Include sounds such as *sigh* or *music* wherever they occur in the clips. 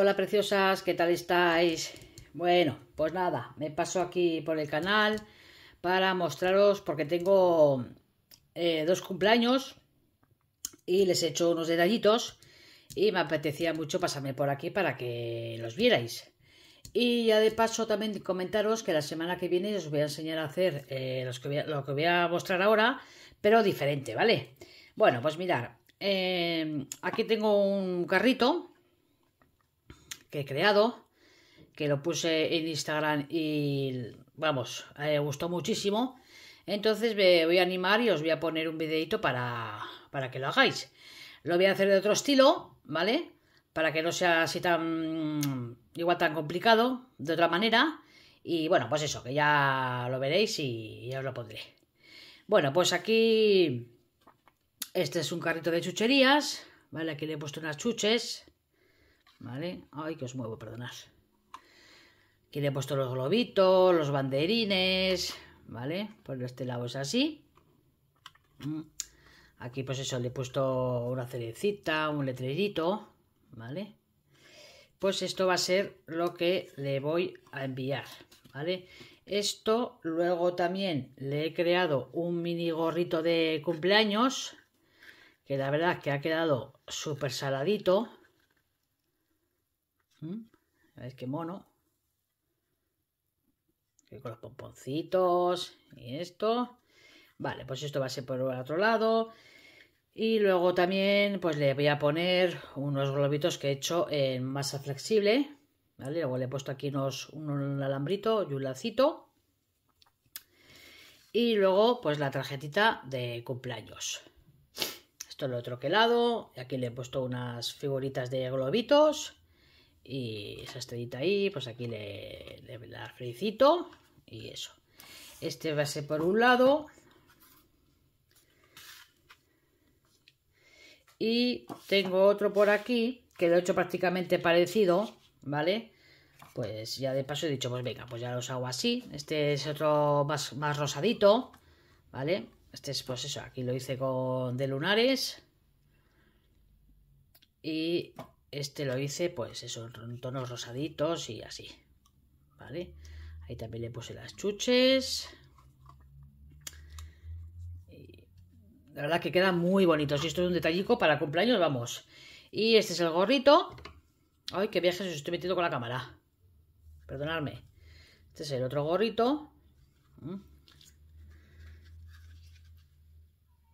Hola preciosas, ¿qué tal estáis? Bueno, pues nada, me paso aquí por el canal para mostraros porque tengo eh, dos cumpleaños y les he hecho unos detallitos y me apetecía mucho pasarme por aquí para que los vierais. Y ya de paso también comentaros que la semana que viene os voy a enseñar a hacer eh, lo que voy a mostrar ahora, pero diferente, ¿vale? Bueno, pues mirar, eh, aquí tengo un carrito que he creado, que lo puse en Instagram y vamos, me eh, gustó muchísimo. Entonces me voy a animar y os voy a poner un videito para, para que lo hagáis. Lo voy a hacer de otro estilo, ¿vale? Para que no sea así tan igual tan complicado, de otra manera. Y bueno, pues eso, que ya lo veréis y ya os lo pondré. Bueno, pues aquí este es un carrito de chucherías, ¿vale? Aquí le he puesto unas chuches. ¿Vale? Ay, que os muevo, perdonad. Aquí le he puesto los globitos, los banderines, ¿vale? Por este lado es así. Mm. Aquí, pues eso, le he puesto una cerecita, un letrerito, ¿vale? Pues esto va a ser lo que le voy a enviar, ¿vale? Esto, luego también le he creado un mini gorrito de cumpleaños, que la verdad que ha quedado súper saladito, a ¿Veis qué mono? con los pomponcitos y esto. Vale, pues esto va a ser por el otro lado. Y luego también pues le voy a poner unos globitos que he hecho en masa flexible. ¿Vale? Luego le he puesto aquí unos, un, alambrito y un lacito. Y luego pues la tarjetita de cumpleaños. Esto lo he troquelado. Y aquí le he puesto unas figuritas de globitos. Y esa estrellita ahí, pues aquí le, le la felicito y eso. Este va a ser por un lado. Y tengo otro por aquí, que lo he hecho prácticamente parecido, ¿vale? Pues ya de paso he dicho, pues venga, pues ya los hago así. Este es otro más, más rosadito, ¿vale? Este es, pues eso, aquí lo hice con de lunares. Y este lo hice, pues eso, tonos rosaditos y así. ¿Vale? Ahí también le puse las chuches. la verdad que queda muy bonito. Si esto es un detallico para cumpleaños, vamos. Y este es el gorrito. Ay, qué viajes os estoy metiendo con la cámara. Perdonadme. Este es el otro gorrito. Mm.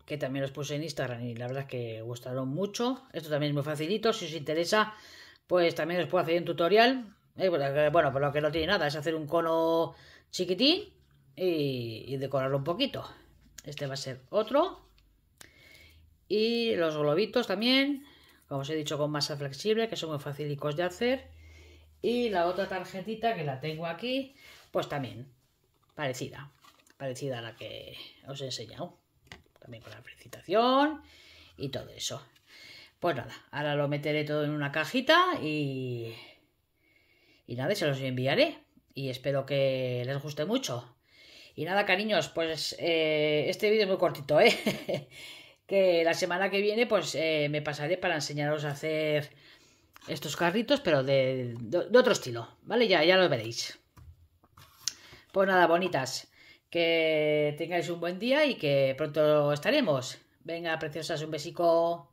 que también los puse en Instagram y la verdad es que gustaron mucho. Esto también es muy facilito, si os interesa, pues también os puedo hacer un tutorial. Eh, bueno, por lo que no tiene nada es hacer un cono chiquitín y, decorarlo un poquito. Este va a ser otro. Y los globitos también, como os he dicho, con masa flexible, que son muy facilitos de hacer. Y la otra tarjetita que la tengo aquí, pues también parecida, parecida a la que os he enseñado también con la felicitación y todo eso. Pues nada, ahora lo meteré todo en una cajita y... Y nada, se los enviaré. Y espero que les guste mucho. Y nada, cariños, pues eh, este vídeo es muy cortito, ¿eh? *laughs* que la semana que viene pues eh, me pasaré para enseñaros a hacer estos carritos, pero de, de, otro estilo, ¿vale? Ya, ya lo veréis. Pues nada, bonitas. Que tengáis un buen día y que pronto estaremos. Venga, preciosas, un besico.